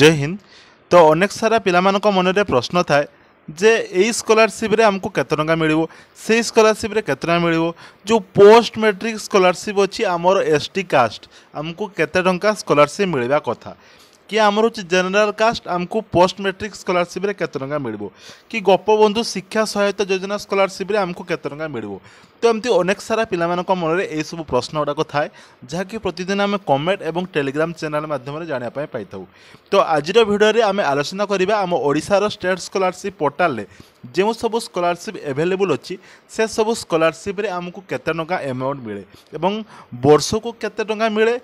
জয় হিন্দ ତ ଅନେକ ସାରା ପିଲାମାନଙ୍କ ମନରେ ପ୍ରଶ୍ନ ଥାଏ ଯେ ଏଇ ସ୍କଲାରସିପ୍ରେ ଆମକୁ କେତେ ଟଙ୍କା ମିଳିବ ସେଇ ସ୍କଲାରସିପ୍ରେ କେତେ ଟଙ୍କା ମିଳିବ ଯେଉଁ ପୋଷ୍ଟ ମେଟ୍ରିକ୍ ସ୍କଲାରସିପ୍ ଅଛି ଆମର ଏସ୍ ଟି କାଷ୍ଟ ଆମକୁ କେତେ ଟଙ୍କା ସ୍କଲାରସିପ୍ ମିଳିବା କଥା କି ଆମର ହେଉଛି ଜେନେରାଲ କାଷ୍ଟ ଆମକୁ ପୋଷ୍ଟ ମେଟ୍ରିକ ସ୍କଲାରସିପ୍ରେ କେତେ ଟଙ୍କା ମିଳିବ କି ଗୋପବନ୍ଧୁ ଶିକ୍ଷା ସହାୟତା ଯୋଜନା ସ୍କଲାରସିପ୍ରେ ଆମକୁ କେତେ ଟଙ୍କା ମିଳିବ ତ ଏମିତି ଅନେକ ସାରା ପିଲାମାନଙ୍କ ମନରେ ଏହିସବୁ ପ୍ରଶ୍ନ ଗୁଡ଼ାକ ଥାଏ ଯାହାକି ପ୍ରତିଦିନ ଆମେ କମେଣ୍ଟ ଏବଂ ଟେଲିଗ୍ରାମ ଚ୍ୟାନେଲ ମାଧ୍ୟମରେ ଜାଣିବା ପାଇଁ ପାଇଥାଉ ତ ଆଜିର ଭିଡ଼ିଓରେ ଆମେ ଆଲୋଚନା କରିବା ଆମ ଓଡ଼ିଶାର ଷ୍ଟେଟ୍ ସ୍କଲାରସିପ୍ ପୋର୍ଟାଲରେ ଯେଉଁ ସବୁ ସ୍କଲାରସିପ୍ ଏଭେଲେବୁଲ୍ ଅଛି ସେ ସବୁ ସ୍କଲାରସିପ୍ରେ ଆମକୁ କେତେ ଟଙ୍କା ଆମାଉଣ୍ଟ ମିଳେ ଏବଂ ବର୍ଷକୁ କେତେ ଟଙ୍କା ମିଳେ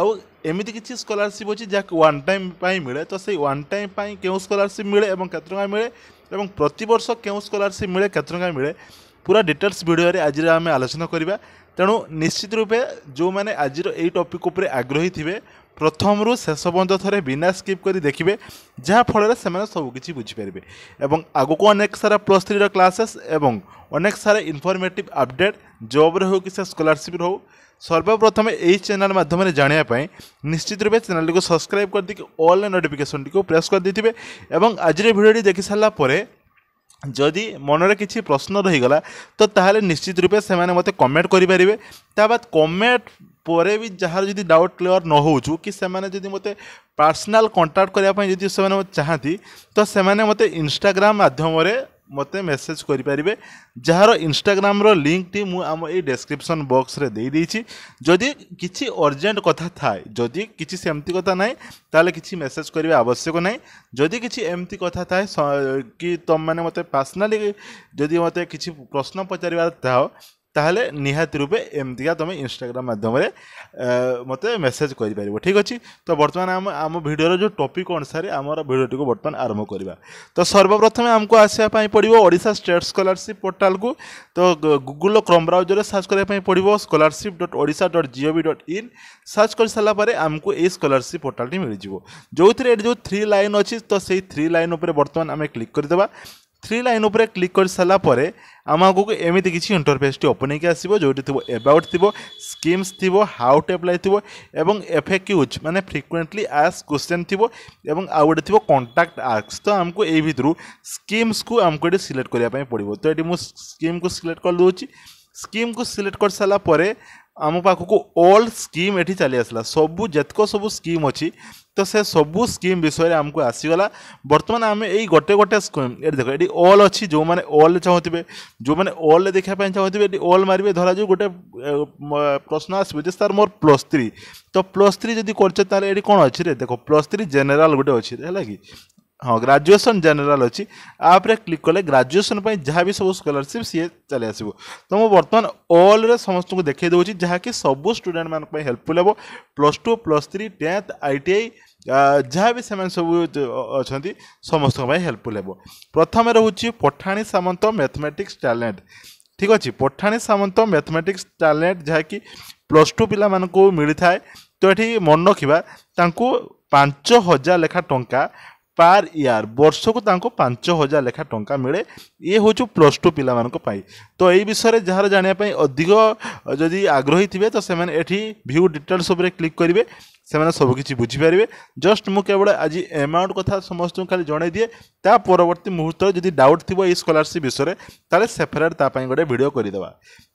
ଆଉ ଏମିତି କିଛି ସ୍କଲାରସିପ୍ ଅଛି ଯାହାକୁ ୱାନ୍ ଟାଇମ୍ ପାଇଁ ମିଳେ ତ ସେଇ ୱାନ୍ ଟାଇମ୍ ପାଇଁ କେଉଁ ସ୍କଲାରସିପ୍ ମିଳେ ଏବଂ କେତେ ଟଙ୍କା ମିଳେ ଏବଂ ପ୍ରତିବର୍ଷ କେଉଁ ସ୍କଲାରସିପ୍ ମିଳେ କେତେ ଟଙ୍କା ମିଳେ ପୁରା ଡିଟେଲ୍ସ ଭିଡ଼ିଓରେ ଆଜିର ଆମେ ଆଲୋଚନା କରିବା ତେଣୁ ନିଶ୍ଚିତ ରୂପେ ଯେଉଁମାନେ ଆଜିର ଏଇ ଟପିକ୍ ଉପରେ ଆଗ୍ରହୀ ଥିବେ ପ୍ରଥମରୁ ଶେଷ ପର୍ଯ୍ୟନ୍ତ ଥରେ ବିନା ସ୍କିପ୍ କରି ଦେଖିବେ ଯାହାଫଳରେ ସେମାନେ ସବୁକିଛି ବୁଝିପାରିବେ ଏବଂ ଆଗକୁ ଅନେକ ସାରା ପ୍ଲସ୍ ଥ୍ରୀର କ୍ଲାସେସ୍ ଏବଂ ଅନେକ ସାରା ଇନଫର୍ମେଟିଭ୍ ଅପଡ଼େଟ୍ ଜବ୍ରେ ହେଉ କି ସେ ସ୍କଲାରସିପ୍ରେ ହେଉ सर्वप्रथम यही चैनल मध्यम जानापी निश्चित रूप चैनल को सब्सक्राइब कर देखिए अल्ड नोटिफिकेसन टी प्रेस कर देते हैं आज भिडियो देखी सारापर যদি মনরে কিছু প্রশ্ন রহিগলা তো তাহলে নিশ্চিত রূপে সে মতো কমেন্ট করে পারে তা বাদ কমেন্ট পরে বি যার যদি ডাউট ক্লিয়ার ন হোচু কি সে যদি মতো পার্সোনাল কন্টাক্ট করা যদি সে চাহাতি তো সে মতো ইনস্টাগ্রাম মাধ্যমে ମୋତେ ମେସେଜ୍ କରିପାରିବେ ଯାହାର ଇନଷ୍ଟାଗ୍ରାମର ଲିଙ୍କଟି ମୁଁ ଆମ ଏଇ ଡେସ୍କ୍ରିପ୍ସନ୍ ବକ୍ସରେ ଦେଇଦେଇଛି ଯଦି କିଛି ଅର୍ଜେଣ୍ଟ କଥା ଥାଏ ଯଦି କିଛି ସେମିତି କଥା ନାହିଁ ତାହେଲେ କିଛି ମେସେଜ୍ କରିବା ଆବଶ୍ୟକ ନାହିଁ ଯଦି କିଛି ଏମିତି କଥା ଥାଏ କି ତୁମମାନେ ମୋତେ ପର୍ସନାଲି ଯଦି ମୋତେ କିଛି ପ୍ରଶ୍ନ ପଚାରିବାର ଥାଅ তাহলে নিহাত রূপে এম দিগা তুমি ইনস্টাগ্রাম মাধ্যমৰে মতে মেসেজ কৰি পৰিব ঠিক আছে তো বৰ্তমান আমা ভিডিওৰ যো টপিক অনুসৰি আমাৰ ভিডিওটো কো বৰ্তমান আৰম্ভ কৰিবা তো सर्वप्रथम আমাকো আছে পাই পঢ়িব ওড়িশা ষ্টেট স্কলৰশ্বিপ পৰ্টাল কো তো গুগলৰ Chrome ব্ৰাউজাৰৰ সার্চ কৰিব পাই পঢ়িব স্কলৰশ্বিপ ডট ওড়িশা ডট জিওবি ডট ইন সার্চ কৰিছলা পাৰে আমাকো এই স্কলৰশ্বিপ পৰ্টালটো মিলি যাব জৌ থ্ৰে এড যো থ্ৰি লাইন আছে তো সেই থ্ৰি লাইন ওপৰ বৰ্তমান আমি ক্লিক কৰি দেবা থ্রি লাইন উপরে ক্লিক করে সারা পরে আমাকে এমিতি কিছু ইন্টরফেসটি ওপেন হয়ে আসব যেটি থাকবে এবাউট থাকবে স্কিমস থাকবে হাউ টু এপ্লাই থাকবে এবং এফএকিউজ মানে ফ্রিকুয়েন্টলি আস কোশ্চেন থাকবে এবং আউ গোটে থাকবে কন্টাক্ট আর্কস তো আমি এই ভিতর স্কিমস কু আমি এটি সিলেক্ট করা পড়ব তো এটি মু স্কিম কু সিলেক্ট করে দেছি স্কিম কু সিলেক্ট করে সারা পরে ଆମ ପାଖକୁ ଅଲ୍ ସ୍କିମ୍ ଏଠି ଚାଲି ଆସିଲା ସବୁ ଯେତକ ସବୁ ସ୍କିମ୍ ଅଛି ତ ସେ ସବୁ ସ୍କିମ୍ ବିଷୟରେ ଆମକୁ ଆସିଗଲା ବର୍ତ୍ତମାନ ଆମେ ଏଇ ଗୋଟେ ଗୋଟେ ସ୍କିମ୍ ଏଠି ଦେଖ ଏଠି ଅଲ୍ ଅଛି ଯେଉଁମାନେ ଅଲ୍ରେ ଚାହୁଁଥିବେ ଯେଉଁମାନେ ଅଲ୍ରେ ଦେଖିବା ପାଇଁ ଚାହୁଁଥିବେ ଏଠି ଅଲ୍ ମାରିବେ ଧରାଯାଉ ଗୋଟେ ପ୍ରଶ୍ନ ଆସିବ ଯେ ସାର୍ ମୋର ପ୍ଲସ୍ ଥ୍ରୀ ତ ପ୍ଲସ୍ ଥ୍ରୀ ଯଦି କରୁଛେ ତାହେଲେ ଏଠି କ'ଣ ଅଛିରେ ଦେଖ ପ୍ଲସ୍ ଥ୍ରୀ ଜେନେରାଲ୍ ଗୋଟେ ଅଛି ହେଲା କି ହଁ ଗ୍ରାଜୁଏସନ୍ ଜେନେରାଲ୍ ଅଛି ଆପ୍ରେ କ୍ଲିକ୍ କଲେ ଗ୍ରାଜୁଏସନ୍ ପାଇଁ ଯାହା ବି ସବୁ ସ୍କଲାରସିପ୍ ସିଏ ଚାଲି ଆସିବ ତ ମୁଁ ବର୍ତ୍ତମାନ ଅଲ୍ରେ ସମସ୍ତଙ୍କୁ ଦେଖାଇ ଦେଉଛି ଯାହାକି ସବୁ ଷ୍ଟୁଡେଣ୍ଟମାନଙ୍କ ପାଇଁ ହେଲ୍ପଫୁଲ୍ ହେବ plus two plus three tenth I T I ଯାହା ବି ସେମାନେ ସବୁ ଅଛନ୍ତି ସମସ୍ତଙ୍କ ପାଇଁ ହେଲ୍ପଫୁଲ୍ ହେବ ପ୍ରଥମେ ରହୁଛି ପଠାଣି ସାମନ୍ତ ମ୍ୟାଥମେଟିକ୍ସ ଟ୍ୟାଲେଣ୍ଟ ଠିକ୍ ଅଛି ପଠାଣି ସାମନ୍ତ ମ୍ୟାଥମେଟିକ୍ସ ଟ୍ୟାଲେଣ୍ଟ ଯାହାକି ପ୍ଲସ୍ ଟୁ ପିଲାମାନଙ୍କୁ ମିଳିଥାଏ ତ ଏଠି ମନେ ରଖିବା ତାଙ୍କୁ ପାଞ୍ଚ ହଜାର ଲେଖା ଟଙ୍କା ପାର୍ ଇୟର୍ ବର୍ଷକୁ ତାଙ୍କୁ ପାଞ୍ଚ ହଜାର ଲେଖା ଟଙ୍କା ମିଳେ ଇଏ ହେଉଛି ପ୍ଲସ୍ ଟୁ ପିଲାମାନଙ୍କ ପାଇଁ ତ ଏଇ ବିଷୟରେ ଯାହାର ଜାଣିବା ପାଇଁ ଅଧିକ ଯଦି ଆଗ୍ରହୀ ଥିବେ ତ ସେମାନେ ଏଠି ଭ୍ୟୁ ଡିଟେଲ୍ସ ଉପରେ କ୍ଲିକ୍ କରିବେ ସେମାନେ ସବୁକିଛି ବୁଝିପାରିବେ ଜଷ୍ଟ ମୁଁ କେବଳ ଆଜି ଆମାଉଣ୍ଟ କଥା ସମସ୍ତଙ୍କୁ ଖାଲି ଜଣାଇ ଦିଏ ତା ପରବର୍ତ୍ତୀ ମୁହୂର୍ତ୍ତରେ ଯଦି ଡାଉଟ୍ ଥିବ ଏଇ ସ୍କଲାରସିପ୍ ବିଷୟରେ ତାହେଲେ ସେପାରେଟ୍ ତା ପାଇଁ ଗୋଟେ ଭିଡ଼ିଓ କରିଦେବା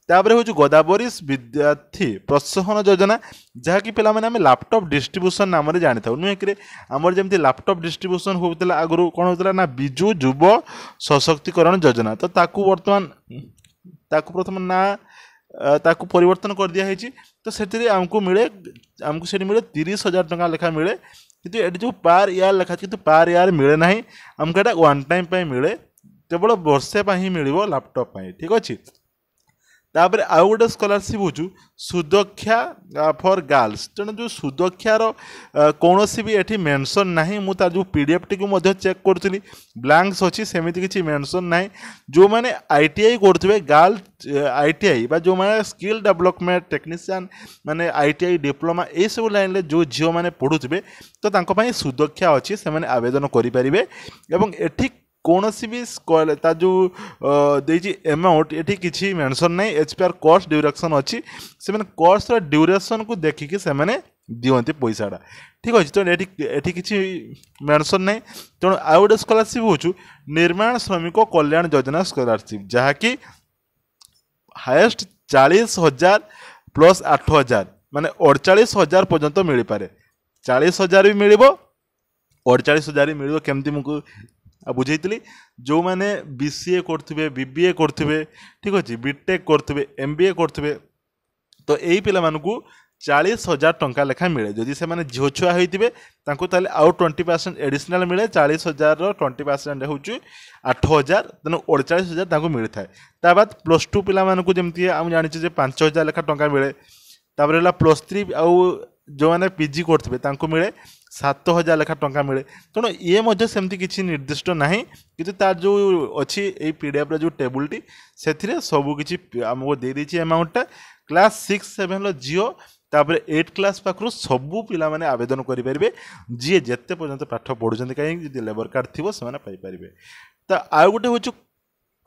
ତାପରେ ହେଉଛି ଗୋଦାବରୀ ବିଦ୍ୟାର୍ଥୀ ପ୍ରୋତ୍ସାହନ ଯୋଜନା ଯାହାକି ପିଲାମାନେ ଆମେ ଲାପଟପ୍ ଡିଷ୍ଟ୍ରିବ୍ୟୁସନ୍ ନାମରେ ଜାଣିଥାଉ ନୁହେଁ କିରେ ଆମର ଯେମିତି ଲାପଟପ୍ ଡିଷ୍ଟ୍ରିବ୍ୟୁସନ୍ ହେଉଥିଲା ଆଗରୁ କ'ଣ ହେଉଥିଲା ନା ବିଜୁ ଯୁବ ସଶକ୍ତିକରଣ ଯୋଜନା ତ ତାକୁ ବର୍ତ୍ତମାନ ତାକୁ ପ୍ରଥମେ ନା ତାକୁ ପରିବର୍ତ୍ତନ କରିଦିଆହେଇଛି ତ ସେଥିରେ ଆମକୁ ମିଳେ ଆମକୁ ସେଠି ମିଳେ ତିରିଶ ହଜାର ଟଙ୍କା ଲେଖା ମିଳେ କିନ୍ତୁ ଏଠି ଯେଉଁ ପାର୍ ଇୟର୍ ଲେଖା ଅଛି କିନ୍ତୁ ପାର୍ ଇୟର୍ ମିଳେ ନାହିଁ ଆମକୁ ଏଇଟା ୱାନ୍ ଟାଇମ୍ ପାଇଁ ମିଳେ କେବଳ ବର୍ଷେ ପାଇଁ ହିଁ ମିଳିବ ଲାପଟପ୍ ପାଇଁ ଠିକ୍ ଅଛି ତାପରେ ଆଉ ଗୋଟେ ସ୍କଲାରସିପ୍ ହେଉଛୁ ସୁଦକ୍ଷା ଫର୍ ଗାର୍ଲସ୍ ତେଣୁ ଯେଉଁ ସୁଦକ୍ଷାର କୌଣସି ବି ଏଠି ମେନସନ୍ ନାହିଁ ମୁଁ ତାର ଯେଉଁ ପି ଡି ଏଫ୍ଟିକୁ ମଧ୍ୟ ଚେକ୍ କରୁଥିଲି ବ୍ଲାଙ୍କସ୍ ଅଛି ସେମିତି କିଛି ମେନସନ୍ ନାହିଁ ଯେଉଁମାନେ ଆଇ ଟି ଆଇ କରୁଥିବେ ଗାର୍ଲସ୍ ଆଇ ଟି ଆଇ ବା ଯେଉଁମାନେ ସ୍କିଲ୍ ଡେଭଲପମେଣ୍ଟ ଟେକ୍ନିସିଆନ୍ ମାନେ ଆଇ ଟି ଆଇ ଡିପ୍ଲୋମା ଏଇସବୁ ଲାଇନ୍ରେ ଯେଉଁ ଝିଅମାନେ ପଢ଼ୁଥିବେ ତ ତାଙ୍କ ପାଇଁ ସୁଦକ୍ଷା ଅଛି ସେମାନେ ଆବେଦନ କରିପାରିବେ ଏବଂ ଏଠି କୌଣସି ବି ତା ଯେଉଁ ଦେଇଛି ଏମାଉଣ୍ଟ ଏଠି କିଛି ମେନସନ୍ ନାହିଁ ଏଚ୍ ପି ଆର୍ କଷ୍ଟ ଡ୍ୟୁରେସନ୍ ଅଛି ସେମାନେ କଷ୍ଟର ଡ୍ୟୁରେସନ୍କୁ ଦେଖିକି ସେମାନେ ଦିଅନ୍ତି ପଇସାଟା ଠିକ୍ ଅଛି ତେଣୁ ଏଠି ଏଠି କିଛି ମେନସନ୍ ନାହିଁ ତେଣୁ ଆଉ ଗୋଟେ ସ୍କଲାରସିପ୍ ହେଉଛୁ ନିର୍ମାଣ ଶ୍ରମିକ କଲ୍ୟାଣ ଯୋଜନା ସ୍କଲାରସିପ୍ ଯାହାକି ହାଏଷ୍ଟ ଚାଳିଶ ହଜାର ପ୍ଲସ୍ ଆଠ ହଜାର ମାନେ ଅଡ଼ଚାଳିଶ ହଜାର ପର୍ଯ୍ୟନ୍ତ ମିଳିପାରେ ଚାଳିଶ ହଜାର ବି ମିଳିବ ଅଡ଼ଚାଳିଶ ହଜାର ବି ମିଳିବ କେମିତି ମୁଁ ବୁଝେଇଥିଲି ଯେଉଁମାନେ ବି ସି ଏ କରୁଥିବେ ବି ବି ଏ କରୁଥିବେ ଠିକ୍ ଅଛି ବିଟେକ୍ କରୁଥିବେ ଏମ୍ ବି ଏ କରୁଥିବେ ତ ଏଇ ପିଲାମାନଙ୍କୁ ଚାଳିଶ ହଜାର ଟଙ୍କା ଲେଖା ମିଳେ ଯଦି ସେମାନେ ଝିଅ ଛୁଆ ହେଇଥିବେ ତାଙ୍କୁ ତାହେଲେ ଆଉ ଟ୍ୱେଣ୍ଟି ପରସେଣ୍ଟ ଏଡ଼ିସନାଲ୍ ମିଳେ ଚାଳିଶ ହଜାରର ଟ୍ୱେଣ୍ଟି ପରସେଣ୍ଟ ହେଉଛି ଆଠ ହଜାର ତେଣୁ ଅଡ଼ଚାଳିଶ ହଜାର ତାଙ୍କୁ ମିଳିଥାଏ ତା ବାଦ ପ୍ଲସ୍ ଟୁ ପିଲାମାନଙ୍କୁ ଯେମିତି ଆମେ ଜାଣିଛୁ ଯେ ପାଞ୍ଚ ହଜାର ଲେଖା ଟଙ୍କା ମିଳେ ତାପରେ ହେଲା ପ୍ଲସ୍ ଥ୍ରୀ ଆଉ ଯେଉଁମାନେ ପି ଜି କରୁଥିବେ ତାଙ୍କୁ ମିଳେ ସାତ ହଜାର ଲେଖା ଟଙ୍କା ମିଳେ ତେଣୁ ଇଏ ମଧ୍ୟ ସେମିତି କିଛି ନିର୍ଦ୍ଦିଷ୍ଟ ନାହିଁ କିନ୍ତୁ ତାର ଯେଉଁ ଅଛି ଏଇ ପି ଡି ଏଫ୍ର ଯେଉଁ ଟେବୁଲ୍ଟି ସେଥିରେ ସବୁକିଛି ଆମକୁ ଦେଇଦେଇଛି ଆମାଉଣ୍ଟଟା କ୍ଲାସ୍ ସିକ୍ସ ସେଭେନ୍ର ଝିଅ ତାପରେ ଏଇଟ୍ କ୍ଲାସ୍ ପାଖରୁ ସବୁ ପିଲାମାନେ ଆବେଦନ କରିପାରିବେ ଯିଏ ଯେତେ ପର୍ଯ୍ୟନ୍ତ ପାଠ ପଢ଼ୁଛନ୍ତି କାହିଁକି ଯଦି ଲେବର କାର୍ଡ଼ ଥିବ ସେମାନେ ପାଇପାରିବେ ତ ଆଉ ଗୋଟେ ହେଉଛି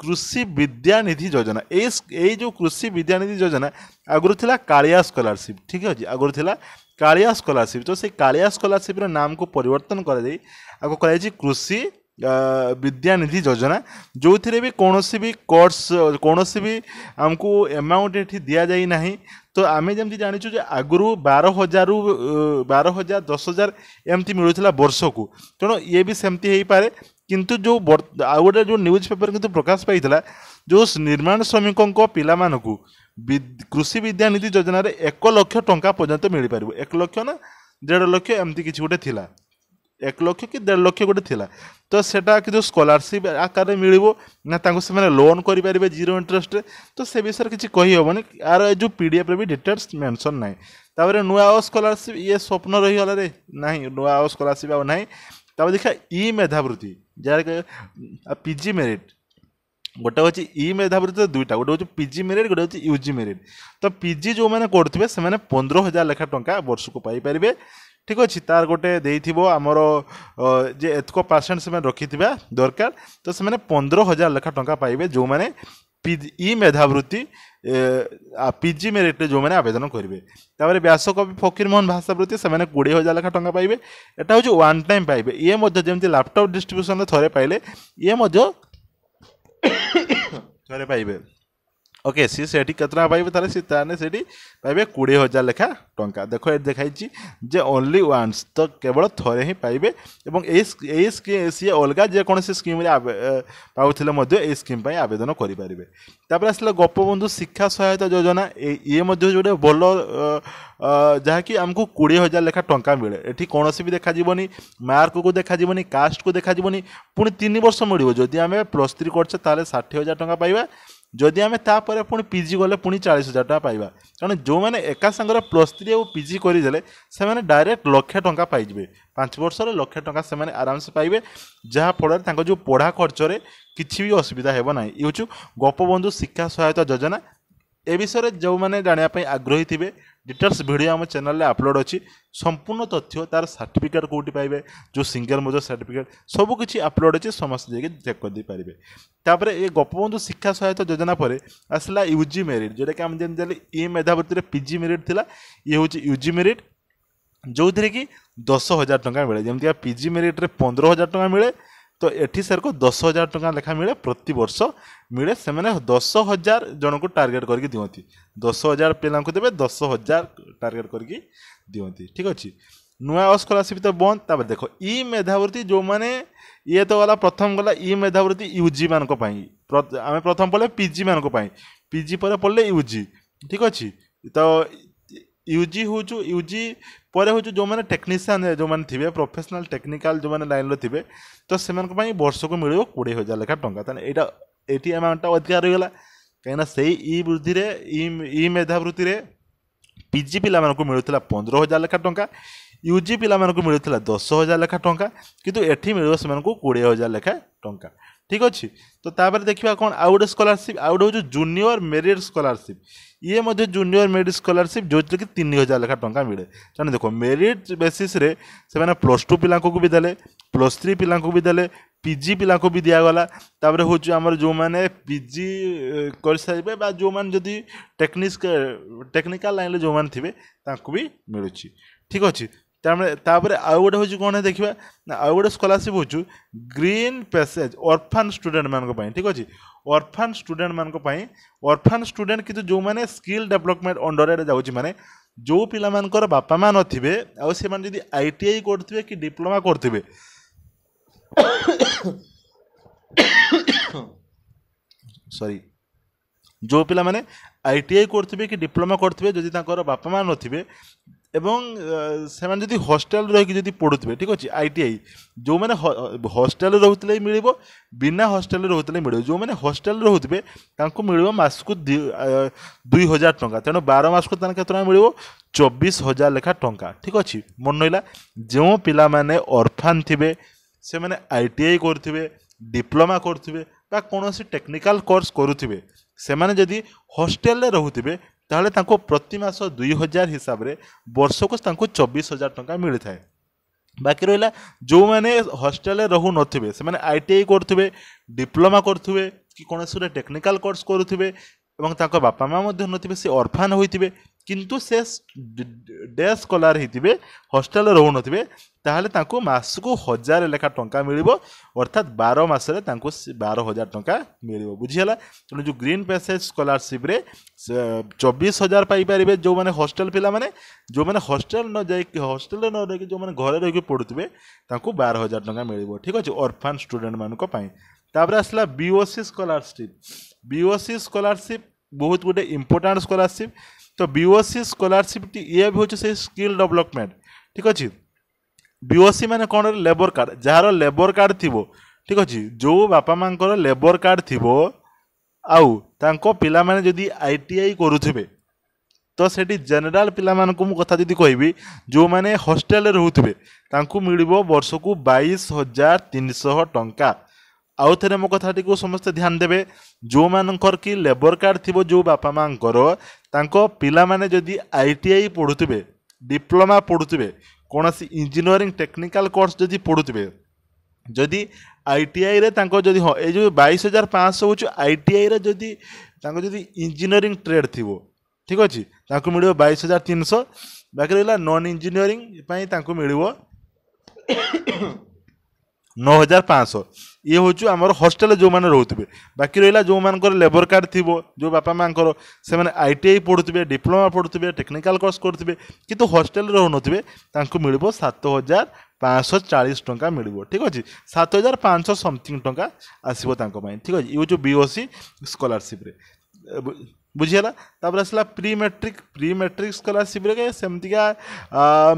କୃଷି ବିଦ୍ୟାନିଧି ଯୋଜନା ଏଇ ଏଇ ଯେଉଁ କୃଷି ବିଦ୍ୟାନିଧି ଯୋଜନା ଆଗରୁ ଥିଲା କାଳିଆ ସ୍କଲାରସିପ୍ ଠିକ୍ ଅଛି ଆଗରୁ ଥିଲା କାଳିଆ ସ୍କଲାରସିପ୍ ତ ସେଇ କାଳିଆ ସ୍କଲାରସିପ୍ର ନାମକୁ ପରିବର୍ତ୍ତନ କରାଯାଇ ଆକୁ କରାଯାଇଛି କୃଷି ବିଦ୍ୟାନିଧି ଯୋଜନା ଯେଉଁଥିରେ ବି କୌଣସି ବି କୋର୍ସ କୌଣସି ବି ଆମକୁ ଆମାଉଣ୍ଟ ଏଠି ଦିଆଯାଇ ନାହିଁ ତ ଆମେ ଯେମିତି ଜାଣିଛୁ ଯେ ଆଗରୁ ବାର ହଜାରରୁ ବାର ହଜାର ଦଶ ହଜାର ଏମିତି ମିଳୁଥିଲା ବର୍ଷକୁ ତେଣୁ ଇଏ ବି ସେମିତି ହେଇପାରେ କିନ୍ତୁ ଯେଉଁ ଆଉ ଗୋଟେ ଯେଉଁ ନ୍ୟୁଜ୍ ପେପର୍ କିନ୍ତୁ ପ୍ରକାଶ ପାଇଥିଲା ଯେଉଁ ନିର୍ମାଣ ଶ୍ରମିକଙ୍କ ପିଲାମାନଙ୍କୁ କୃଷି ବିଦ୍ୟାନିଧି ଯୋଜନାରେ ଏକ ଲକ୍ଷ ଟଙ୍କା ପର୍ଯ୍ୟନ୍ତ ମିଳିପାରିବ ଏକ ଲକ୍ଷ ନା ଦେଢ଼ ଲକ୍ଷ ଏମିତି କିଛି ଗୋଟେ ଥିଲା এক লক্ষ কি দেড় লক্ষ গোটে লা তো সেটা কিছু স্কলারশিপ আকারে মিলব না তাঁকু সে লোন করে পারে জিরো ইন্টরেস্টে তো সে বিষয়ে কিছু কহিহবনি আর এই যে পিডিএফরে বি ডিটেলস মেনশন নাই তাপরে নূয়া ও স্কলারশিপ ইয়ে স্বপ্ন রহিগলা রে না নূয়া ও স্কলারশিপ আও নাই তাপরে দেখা ই মেধাবৃত্তি যার পিজি মেরিট গোটে হচ্ছে ই মেধাবৃত্তি দুইটা গোটে হচ্ছে পিজি মেরিট গোটে হচ্ছে ইউজি মেরিট তো পিজি যে করুবে সে পনেরো হাজার লেখা টঙ্কা বর্ষক পাইপারে ঠিক আছে তার গোটে দেইথিব আমার যে এতক পারসেন্ট সে রক্ষিথিবা দরকার তো সে পনেরো হাজার লেখা টঙ্কা পাইবে যে ই মেধাবৃত্তি পিজি মেরিট্রে যে আবেদন করবে তাপরে ব্যাসকবি ফকিরমোহন ভাষাবৃত্তি সে কোড়িয়ে হাজার লেখা টঙ্কা পাইবে এটা হচ্ছে ওয়ান টাইম পাইবে ইয়ে যেমন ল্যাপটপ ডিস্ট্রিব্যুশন থরে পাইলে ইয়ে Go to Bible. ওকে সি সেটি কত টাকা পাইবে তাহলে সি তাহলে সেটি পাইবে কোড়িয়ে হাজার লেখা টঙ্কা দেখো এটি দেখাইছি যে অনলি ওয়ান্স তো কেবল থরে হি পাইবে এবং এই এই স্কিম সি অলগা যেকোনসি স্কিমরে পাউলে মধ্যে এই স্কিম পাই আবেদন করিপারিবে তারপরে আসলে গোপবন্ধু শিক্ষা সহায়তা যোজনা ইয়ে মধ্যে গোটে ভাল ଯାହାକି ଆମକୁ କୋଡ଼ିଏ ହଜାର ଲେଖା ଟଙ୍କା ମିଳେ ଏଠି କୌଣସି ବି ଦେଖାଯିବନି ମାର୍କକୁ ଦେଖାଯିବନି କାଷ୍ଟକୁ ଦେଖାଯିବନି ପୁଣି ତିନି ବର୍ଷ ମିଳିବ ଯଦି ଆମେ ପ୍ଲସ୍ ଥ୍ରୀ କରୁଛେ ତାହେଲେ ଷାଠିଏ ହଜାର ଟଙ୍କା ପାଇବା ଯଦି ଆମେ ତାପରେ ପୁଣି ପି ଜି ଗଲେ ପୁଣି ଚାଳିଶ ହଜାର ଟଙ୍କା ପାଇବା କାରଣ ଯେଉଁମାନେ ଏକା ସାଙ୍ଗରେ ପ୍ଲସ୍ ଥ୍ରୀ ଆଉ ପି ଜି କରିଦେଲେ ସେମାନେ ଡାଇରେକ୍ଟ ଲକ୍ଷେ ଟଙ୍କା ପାଇଯିବେ ପାଞ୍ଚ ବର୍ଷରେ ଲକ୍ଷେ ଟଙ୍କା ସେମାନେ ଆରାମସେ ପାଇବେ ଯାହାଫଳରେ ତାଙ୍କ ଯେଉଁ ପଢ଼ା ଖର୍ଚ୍ଚରେ କିଛି ବି ଅସୁବିଧା ହେବ ନାହିଁ ଏ ହେଉଛି ଗୋପବନ୍ଧୁ ଶିକ୍ଷା ସହାୟତା ଯୋଜନା ଏ ବିଷୟରେ ଯେଉଁମାନେ ଜାଣିବା ପାଇଁ ଆଗ୍ରହୀ ଥିବେ ଡିଟେଲ୍ସ ଭିଡ଼ିଓ ଆମ ଚ୍ୟାନେଲରେ ଅପଲୋଡ଼ ଅଛି ସମ୍ପୂର୍ଣ୍ଣ ତଥ୍ୟ ତା'ର ସାର୍ଟିଫିକେଟ୍ କେଉଁଠି ପାଇବେ ଯେଉଁ ସିଙ୍ଗର ମେଜର ସାର୍ଟିଫିକେଟ୍ ସବୁ କିଛି ଅପଲୋଡ଼ ଅଛି ସମସ୍ତେ ଯାଇକି ଚେକ୍ କରିଦେଇପାରିବେ ତାପରେ ଏ ଗୋପବନ୍ଧୁ ଶିକ୍ଷା ସହାୟତା ଯୋଜନା ପରେ ଆସିଲା ୟୁ ଜି ମେରିଟ୍ ଯେଉଁଟାକି ଆମେ ଯେମିତି ଜାଣିଲେ ଇ ମେଧାବୃତ୍ତିରେ ପି ଜି ମେରିଟ୍ ଥିଲା ଇଏ ହେଉଛି ୟୁ ଜି ମେରିଟ୍ ଯେଉଁଥିରେ କି ଦଶ ହଜାର ଟଙ୍କା ମିଳେ ଯେମିତିକା ପି ଜି ମେରିଟ୍ରେ ପନ୍ଦର ହଜାର ଟଙ୍କା ମିଳେ তো এটি স্যারকে দশ হাজার টাকা লেখা মিলে প্রতবর্ষ মিলে সে দশ হাজার জনক টার্গেট করি দিকে দশ হাজার পিলাঙ্কু দেবে দশ হাজার টার্গেট করি দিকে ঠিক আছে ନୂଆ ସ୍କଲାରସିପ୍ ତ ବନ୍ଦ ତାପରେ ଦେଖ ଇ ମେଧାବୃତ୍ତି ଯେଉଁମାନେ ଇଏ ତ ଗଲା ପ୍ରଥମ ଗଲା ଇ ମେଧାବୃତ୍ତି ୟୁ ଜି ମାନଙ୍କ ପାଇଁ ଆମେ ପ୍ରଥମ ପଢ଼ିଲେ ପି ଜି ମାନଙ୍କ ପାଇଁ ପି ଜି ପରେ ପଢ଼ିଲେ ୟୁ ଜି ଠିକ୍ ଅଛି ତ ୟୁ ଜି ହେଉଛୁ ୟୁ ଜି पर हूँ जो मैंने टेक्नीसीयन जो मैंने थे प्रफेसनाल टेक्निकाल जो मैंने लाइन रे तो वर्षक मिल कोड़े हजार लेखा टाँह ये ये अमाउंटा अधिक रहीगला कहीं वृद्धि इ मेधावृत्ति में पी जि पा मिलूला पंद्रह हजार लेखा टाँचा यूजी पिला मिलूला दस हजार लेखा टाँचा कितु ये मिले कोड़े हजार लेखा टाँह ঠিক ଅଛି ତ ତାପରେ ଦେଖିବା କ'ଣ ଆଉ ଗୋଟେ ସ୍କଲାରସିପ୍ ଆଉ ଗୋଟେ ହେଉଛି ଜୁନିୟର ମେରିଟ୍ ସ୍କଲାରସିପ୍ ଇଏ ମଧ୍ୟ ଜୁନିୟର ମେରିଟ୍ ସ୍କଲାରସିପ୍ ଯେଉଁଥିରେ କି ତିନି ହଜାର ଲେଖା ଟଙ୍କା ମିଳେ ତେଣୁ ଦେଖ ମେରିଟ୍ ବେସିସ୍ରେ ସେମାନେ ପ୍ଲସ୍ ଟୁ ପିଲାଙ୍କୁ ବି ଦେଲେ ପ୍ଲସ୍ ଥ୍ରୀ ପିଲାଙ୍କୁ ବି ଦେଲେ ପିଜି ପିଲାଙ୍କୁ ବି ଦିଆଗଲା ତାପରେ ହେଉଛି ଆମର ଯେଉଁମାନେ ପିଜି କରିସାରିବେ ବା ଯେଉଁମାନେ ଯଦି ଟେକ୍ନିକ୍ସ ଟେକ୍ନିକାଲ ଲାଇନ୍ରେ ଯେଉଁମାନେ ଥିବେ ତାଙ୍କୁ ବି ମିଳୁଛି ଠିକ୍ ଅଛି तापर आउ गोटे हूँ कौन देखा आउ गोटे स्कलारशिप हूँ ग्रीन पैसेज अर्फान स्टूडेंट मान ठीक अच्छे अर्फान स्टूडेंट मान अर्फान स्टूडेंट कितु जो मैंने स्किल डेभलपमेंट अंडर जाने जो पिलार बापा माँ नथे आउ से आई टी आई करेंगे कि डिप्लोमा करेंगे सरी जो पिला आई टी आई करेंगे कि डिप्लोमा करेंगे जदि बापा माँ नथे ଏବଂ ସେମାନେ ଯଦି ହଷ୍ଟେଲ ରହିକି ଯଦି ପଢ଼ୁଥିବେ ଠିକ୍ ଅଛି ଆଇ ଟି ଆଇ ଯେଉଁମାନେ ହଷ୍ଟେଲରେ ରହୁଥିଲେ ମିଳିବ ବିନା ହଷ୍ଟେଲରେ ରହୁଥିଲେ ମିଳିବ ଯେଉଁମାନେ ହଷ୍ଟେଲରେ ରହୁଥିବେ ତାଙ୍କୁ ମିଳିବ ମାସକୁ ଦୁଇ ହଜାର ଟଙ୍କା ତେଣୁ ବାର ମାସକୁ ତାଙ୍କୁ କେତେ ଟଙ୍କା ମିଳିବ ଚବିଶ ହଜାର ଲେଖା ଟଙ୍କା ଠିକ୍ ଅଛି ମନେ ରହିଲା ଯେଉଁ ପିଲାମାନେ ଅର୍ଫାନ୍ ଥିବେ ସେମାନେ ଆଇ ଟି ଆଇ କରୁଥିବେ ଡିପ୍ଲୋମା କରୁଥିବେ ବା କୌଣସି ଟେକ୍ନିକାଲ୍ କୋର୍ସ କରୁଥିବେ ସେମାନେ ଯଦି ହଷ୍ଟେଲରେ ରହୁଥିବେ ତାହେଲେ ତାଙ୍କୁ ପ୍ରତିମାସ ଦୁଇ ହଜାର ହିସାବରେ ବର୍ଷକୁ ତାଙ୍କୁ ଚବିଶ ହଜାର ଟଙ୍କା ମିଳିଥାଏ ବାକି ରହିଲା ଯେଉଁମାନେ ହଷ୍ଟେଲରେ ରହୁନଥିବେ ସେମାନେ ଆଇ ଟି ଆଇ କରୁଥିବେ ଡିପ୍ଲୋମା କରୁଥିବେ କି କୌଣସି ଗୋଟେ ଟେକ୍ନିକାଲ୍ କୋର୍ସ କରୁଥିବେ ଏବଂ ତାଙ୍କ ବାପା ମା' ମଧ୍ୟ ନଥିବେ ସେ ଅର୍ଫାନ୍ ହୋଇଥିବେ କିନ୍ତୁ ସେ ଡେ ସ୍କଲାର ହେଇଥିବେ ହଷ୍ଟେଲରେ ରହୁନଥିବେ ତାହେଲେ ତାଙ୍କୁ ମାସକୁ ହଜାରେ ଲେଖା ଟଙ୍କା ମିଳିବ ଅର୍ଥାତ୍ ବାର ମାସରେ ତାଙ୍କୁ ବାର ହଜାର ଟଙ୍କା ମିଳିବ ବୁଝିହେଲା ତେଣୁ ଯେଉଁ ଗ୍ରୀନ୍ ପ୍ୟାସେଜ୍ ସ୍କଲାରସିପ୍ରେ ଚବିଶ ହଜାର ପାଇପାରିବେ ଯେଉଁମାନେ ହଷ୍ଟେଲ ପିଲାମାନେ ଯେଉଁମାନେ ହଷ୍ଟେଲ ନ ଯାଇକି ହଷ୍ଟେଲରେ ନ ରହିକି ଯେଉଁମାନେ ଘରେ ରହିକି ପଢ଼ୁଥିବେ ତାଙ୍କୁ ବାର ହଜାର ଟଙ୍କା ମିଳିବ ଠିକ୍ ଅଛି ଅର୍ଫାନ୍ ଷ୍ଟୁଡେଣ୍ଟମାନଙ୍କ ପାଇଁ ତାପରେ ଆସିଲା ବିଓସି ସ୍କଲାରସିପ୍ ବିଓସି ସ୍କଲାରସିପ୍ ବହୁତ ଗୋଟେ ଇମ୍ପୋର୍ଟାଣ୍ଟ ସ୍କଲାରସିପ୍ ତ ବି ଓ ସି ସ୍କଲାରସିପ୍ଟି ଇଏ ବି ହେଉଛି ସେଇ ସ୍କିଲ୍ ଡେଭଲପମେଣ୍ଟ ଠିକ୍ ଅଛି ବିଓସି ମାନେ କ'ଣ ଲେବର କାର୍ଡ଼ ଯାହାର ଲେବର କାର୍ଡ଼ ଥିବ ଠିକ୍ ଅଛି ଯେଉଁ ବାପା ମାଆଙ୍କର ଲେବର କାର୍ଡ଼ ଥିବ ଆଉ ତାଙ୍କ ପିଲାମାନେ ଯଦି ଆଇ ଟି ଆଇ କରୁଥିବେ ତ ସେଠି ଜେନେରାଲ ପିଲାମାନଙ୍କୁ ମୁଁ କଥା ଯଦି କହିବି ଯେଉଁମାନେ ହଷ୍ଟେଲରେ ରହୁଥିବେ ତାଙ୍କୁ ମିଳିବ ବର୍ଷକୁ ବାଇଶ ହଜାର ତିନିଶହ ଟଙ୍କା ଆଉ ଥରେ ମୋ କଥାଟିକୁ ସମସ୍ତେ ଧ୍ୟାନ ଦେବେ ଯେଉଁମାନଙ୍କର କି ଲେବର କାର୍ଡ଼ ଥିବ ଯେଉଁ ବାପା ମାଆଙ୍କର ତାଙ୍କ ପିଲାମାନେ ଯଦି ଆଇ ଟି ଆଇ ପଢ଼ୁଥିବେ ଡିପ୍ଲୋମା ପଢ଼ୁଥିବେ କୌଣସି ଇଞ୍ଜିନିୟରିଂ ଟେକ୍ନିକାଲ କୋର୍ସ ଯଦି ପଢ଼ୁଥିବେ ଯଦି ଆଇଟିଆଇରେ ତାଙ୍କ ଯଦି ହଁ ଏଇ ଯେଉଁ ବାଇଶ ହଜାର ପାଞ୍ଚଶହ ହେଉଛି ଆଇଟିଆଇରେ ଯଦି ତାଙ୍କ ଯଦି ଇଞ୍ଜିନିୟରିଂ ଟ୍ରେଡ୍ ଥିବ ଠିକ୍ ଅଛି ତାଙ୍କୁ ମିଳିବ ବାଇଶ ହଜାର ତିନିଶହ ବାକି ରହିଲା ନନ୍ ଇଞ୍ଜିନିୟରିଂ ପାଇଁ ତାଙ୍କୁ ମିଳିବ ନଅ ହଜାର ପାଞ୍ଚଶହ ଇଏ ହେଉଛି ଆମର ହଷ୍ଟେଲରେ ଯେଉଁମାନେ ରହୁଥିବେ ବାକି ରହିଲା ଯେଉଁମାନଙ୍କର ଲେବର କାର୍ଡ଼ ଥିବ ଯେଉଁ ବାପା ମାଆଙ୍କର ସେମାନେ ଆଇ ଟି ଆଇ ପଢ଼ୁଥିବେ ଡିପ୍ଲୋମା ପଢ଼ୁଥିବେ ଟେକ୍ନିକାଲ କୋର୍ସ କରୁଥିବେ କିନ୍ତୁ ହଷ୍ଟେଲରେ ରହୁନଥିବେ ତାଙ୍କୁ ମିଳିବ ସାତ ହଜାର ପାଞ୍ଚଶହ ଚାଳିଶ ଟଙ୍କା ମିଳିବ ଠିକ୍ ଅଛି ସାତ ହଜାର ପାଞ୍ଚଶହ ସମଥିଙ୍ଗ ଟଙ୍କା ଆସିବ ତାଙ୍କ ପାଇଁ ଠିକ୍ ଅଛି ଇଏ ହେଉଛି ବି ଓ ସି ସ୍କଲାରସିପ୍ରେ ବୁଝିଗଲା ତାପରେ ଆସିଲା ପ୍ରି ମେଟ୍ରିକ୍ ପ୍ରି ମେଟ୍ରିକ୍ ସ୍କଲାରସିପ୍ରେ ସେମିତିକା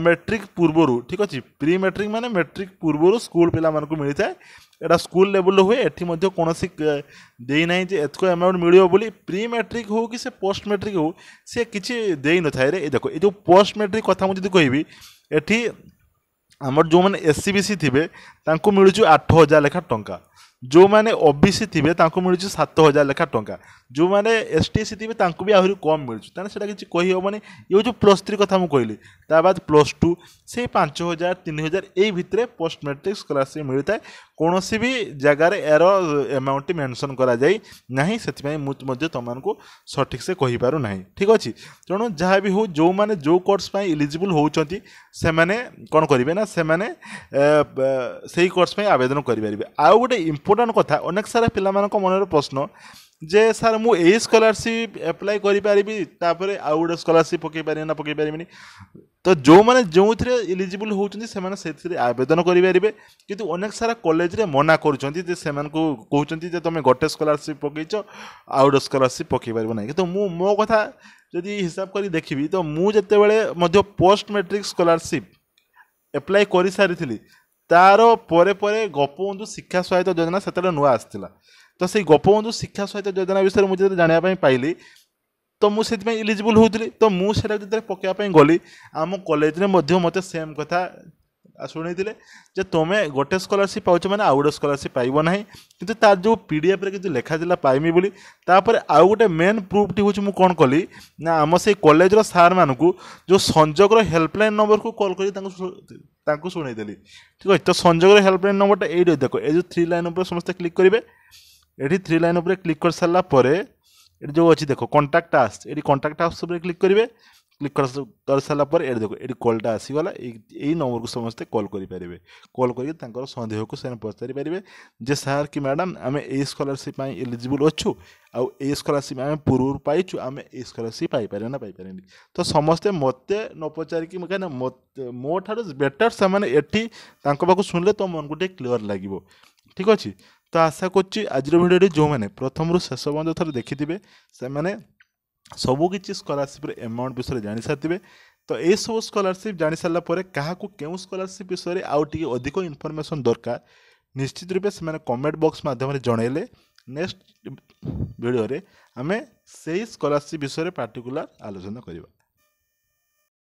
ମେଟ୍ରିକ୍ ପୂର୍ବରୁ ଠିକ୍ ଅଛି ପ୍ରି ମେଟ୍ରିକ୍ ମାନେ ମେଟ୍ରିକ୍ ପୂର୍ବରୁ ସ୍କୁଲ ପିଲାମାନଙ୍କୁ ମିଳିଥାଏ ଏଇଟା ସ୍କୁଲ ଲେବୁଲ୍ରେ ହୁଏ ଏଠି ମଧ୍ୟ କୌଣସି ଦେଇନାହିଁ ଯେ ଏତକ ଆମାଉଣ୍ଟ ମିଳିବ ବୋଲି ପ୍ରି ମେଟ୍ରିକ୍ ହେଉ କି ସେ ପୋଷ୍ଟ ମେଟ୍ରିକ୍ ହେଉ ସେ କିଛି ଦେଇନଥାଏ ରେ ଏ ଦେଖ ଏ ଯେଉଁ ପୋଷ୍ଟ ମେଟ୍ରିକ୍ କଥା ମୁଁ ଯଦି କହିବି ଏଠି ଆମର ଯେଉଁମାନେ ଏସ୍ ସି ବି ସି ଥିବେ ତାଙ୍କୁ ମିଳୁଛି ଆଠ ହଜାର ଲେଖା ଟଙ୍କା ଯେଉଁମାନେ ଓ ବି ସି ଥିବେ ତାଙ୍କୁ ମିଳୁଛି ସାତ ହଜାର ଲେଖା ଟଙ୍କା ଯେଉଁମାନେ ଏସ୍ ଟି ସି ଥିବେ ତାଙ୍କୁ ବି ଆହୁରି କମ୍ ମିଳୁଛି ତାହେଲେ ସେଇଟା କିଛି କହିହେବନି ଇଏ ଯେଉଁ ପ୍ଲସ୍ ଥ୍ରୀ କଥା ମୁଁ କହିଲି ତା ବାଦ ପ୍ଲସ୍ ଟୁ ସେଇ ପାଞ୍ଚ ହଜାର ତିନି ହଜାର ଏଇ ଭିତରେ ପୋଷ୍ଟ ମେଟ୍ରିକ୍ ସ୍କଲାରସିପ୍ ମିଳିଥାଏ କୌଣସି ବି ଜାଗାରେ ଏହାର ଆମାଉଣ୍ଟଟି ମେନସନ୍ କରାଯାଇ ନାହିଁ ସେଥିପାଇଁ ମୁଁ ମଧ୍ୟ ତୁମମାନଙ୍କୁ ସଠିକ୍ ସେ କହିପାରୁନାହିଁ ଠିକ୍ ଅଛି ତେଣୁ ଯାହା ବି ହେଉ ଯେଉଁମାନେ ଯେଉଁ କୋର୍ସ ପାଇଁ ଇଲିଜିବୁଲ୍ ହେଉଛନ୍ତି ସେମାନେ କ'ଣ କରିବେ ନା ସେମାନେ ସେଇ କୋର୍ସ ପାଇଁ ଆବେଦନ କରିପାରିବେ ଆଉ ଗୋଟେ ଇମ୍ପୋର୍ଟ ইম্পর্টাট কথা অনেক সারা পিলা মনের প্রশ্ন যে স্যার মু এই স্কলারশিপ আপ্লাই করে পারিবি তাপরে আউ গোটে স্কলারশিপ পকাই পারিবি না পকাই পারিবিনি তো ଯେଉଁମାନେ ଯେଉଁଥିରେ ଇଲିଜିବୁଲ୍ ହେଉଛନ୍ତି ସେମାନେ ସେଥିରେ ଆବେଦନ କରିପାରିବେ କିନ୍ତୁ ଅନେକ ସାରା କଲେଜରେ ମନା କରୁଛନ୍ତି ଯେ ସେମାନଙ୍କୁ କହୁଛନ୍ତି ଯେ ତୁମେ ଗୋଟେ ସ୍କଲାରସିପ୍ ପକାଇଛ ଆଉ ଗୋଟେ ସ୍କଲାରସିପ୍ ପକାଇ ପାରିବ ନାହିଁ କିନ୍ତୁ ମୁଁ ମୋ କଥା ଯଦି ହିସାବ କରି ଦେଖିବି ତ ମୁଁ ଯେତେବେଳେ ମଧ୍ୟ ପୋଷ୍ଟ ମେଟ୍ରିକ୍ ସ୍କଲାରସିପ୍ ଆପ୍ଲାଏ କରିସାରିଥିଲି ତାର ପରେ ପରେ ଗୋପବନ୍ଧୁ ଶିକ୍ଷା ସହାୟତା ଯୋଜନା ସେତେବେଳେ ନୂଆ ଆସିଥିଲା ତ ସେଇ ଗୋପବନ୍ଧୁ ଶିକ୍ଷା ସହାୟତା ଯୋଜନା ବିଷୟରେ ମୁଁ ଯେତେବେଳେ ଜାଣିବା ପାଇଁ ପାଇଲି ତ ମୁଁ ସେଥିପାଇଁ ଇଲିଜିବୁଲ୍ ହେଉଥିଲି ତ ମୁଁ ସେଇଟା ଯେତେବେଳେ ପକାଇବା ପାଇଁ ଗଲି ଆମ କଲେଜରେ ମଧ୍ୟ ମୋତେ ସେମ୍ କଥା ଶୁଣେଇଥିଲେ ଯେ ତୁମେ ଗୋଟେ ସ୍କଲାରସିପ୍ ପାଉଛ ମାନେ ଆଉ ଗୋଟେ ସ୍କଲାରସିପ୍ ପାଇବ ନାହିଁ କିନ୍ତୁ ତାର ଯେଉଁ ପି ଡି ଏଫ୍ରେ କିନ୍ତୁ ଲେଖାଥିଲା ପାଇମି ବୋଲି ତାପରେ ଆଉ ଗୋଟେ ମେନ୍ ପ୍ରୁଫ୍ଟି ହେଉଛି ମୁଁ କ'ଣ କଲି ନା ଆମ ସେଇ କଲେଜର ସାର୍ମାନଙ୍କୁ ଯେଉଁ ସଂଯୋଗର ହେଲ୍ପଲାଇନ୍ ନମ୍ବରକୁ କଲ୍ କରି ତାଙ୍କୁ ତାଙ୍କୁ ଶୁଣେଇଦେଲି ଠିକ୍ ଅଛି ତ ସଂଯୋଗର ହେଲ୍ପଲାଇନ୍ ନମ୍ବରଟା ଏଇଠି ଦେଖ ଏଇ ଯେଉଁ ଥ୍ରୀ ଲାଇନ୍ ଉପରେ ସମସ୍ତେ କ୍ଲିକ୍ କରିବେ ଏଠି ଥ୍ରୀ ଲାଇନ୍ ଉପରେ କ୍ଲିକ୍ କରିସାରିଲା ପରେ ଏଠି ଯେଉଁ ଅଛି ଦେଖ କଣ୍ଟାକ୍ଟ ଟାସ୍କ ଏଠି କଣ୍ଟାକ୍ଟ ଟାସ୍କ ଉପରେ କ୍ଲିକ୍ କରିବେ କ୍ଲିକ୍ କରିସାରିଲା ପରେ ଏଠି ଦେଖ ଏଠି କଲ୍ଟା ଆସିଗଲା ଏଇ ନମ୍ବରକୁ ସମସ୍ତେ କଲ୍ କରିପାରିବେ କଲ୍ କରିକି ତାଙ୍କର ସନ୍ଦେହକୁ ସେମାନେ ପଚାରିପାରିବେ ଯେ ସାର୍ କି ମ୍ୟାଡ଼ାମ୍ ଆମେ ଏଇ ସ୍କଲାରସିପ୍ ପାଇଁ ଏଲିଜିବୁଲ୍ ଅଛୁ ଆଉ ଏଇ ସ୍କଲାରସିପ୍ ଆମେ ପୂର୍ବରୁ ପାଇଛୁ ଆମେ ଏଇ ସ୍କଲାରସିପ୍ ପାଇପାରିବା ନା ପାଇପାରିବାନି ତ ସମସ୍ତେ ମୋତେ ନ ପଚାରିକି କାହିଁକିନା ମୋତେ ମୋ ଠାରୁ ବେଟର୍ ସେମାନେ ଏଠି ତାଙ୍କ ପାଖକୁ ଶୁଣିଲେ ତୋ ମନକୁ ଟିକେ କ୍ଲିଅର୍ ଲାଗିବ ଠିକ୍ ଅଛି ତ ଆଶା କରୁଛି ଆଜିର ଭିଡ଼ିଓଟି ଯେଉଁମାନେ ପ୍ରଥମରୁ ଶେଷ ପର୍ଯ୍ୟନ୍ତ ଥରେ ଦେଖିଥିବେ ସେମାନେ ସବୁ କିଛି ସ୍କଲାରସିପ୍ର ଏମାଉଣ୍ଟ ବିଷୟରେ ଜାଣିସାରିଥିବେ ତ ଏସବୁ ସ୍କଲାରସିପ୍ ଜାଣିସାରିଲା ପରେ କାହାକୁ କେଉଁ ସ୍କଲାରସିପ୍ ବିଷୟରେ ଆଉ ଟିକେ ଅଧିକ ଇନଫର୍ମେସନ୍ ଦରକାର ନିଶ୍ଚିତ ରୂପେ ସେମାନେ କମେଣ୍ଟ ବକ୍ସ ମାଧ୍ୟମରେ ଜଣାଇଲେ ନେକ୍ସଟ ଭିଡ଼ିଓରେ ଆମେ ସେହି ସ୍କଲାରସିପ୍ ବିଷୟରେ ପାର୍ଟିକୁଲାର ଆଲୋଚନା କରିବା